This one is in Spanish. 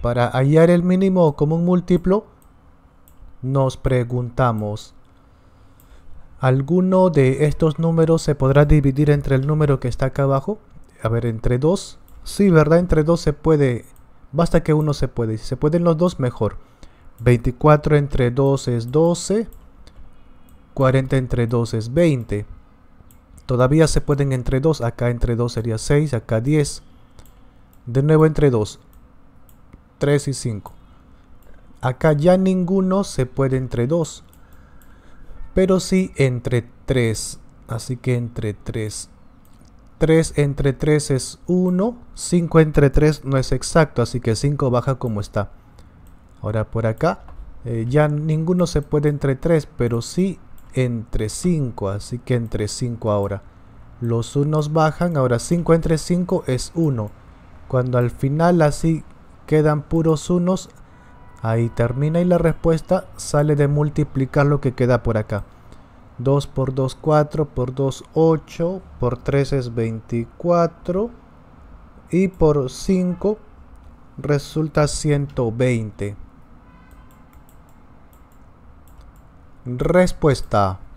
Para hallar el mínimo común múltiplo, nos preguntamos, ¿alguno de estos números se podrá dividir entre el número que está acá abajo? A ver, entre 2. Sí, ¿verdad? Entre 2 se puede. Basta que uno se puede. Si se pueden los dos, mejor. 24 entre 2 es 12. 40 entre 2 es 20. Todavía se pueden entre 2. Acá entre 2 sería 6, acá 10. De nuevo entre 2. 3 y 5. Acá ya ninguno se puede entre 2, pero sí entre 3. Así que entre 3. 3 entre 3 es 1, 5 entre 3 no es exacto, así que 5 baja como está. Ahora por acá, eh, ya ninguno se puede entre 3, pero sí entre 5, así que entre 5 ahora. Los unos bajan, ahora 5 entre 5 es 1. Cuando al final así quedan puros unos. Ahí termina y la respuesta sale de multiplicar lo que queda por acá. 2 por 2, 4, por 2, 8, por 3 es 24 y por 5 resulta 120. Respuesta.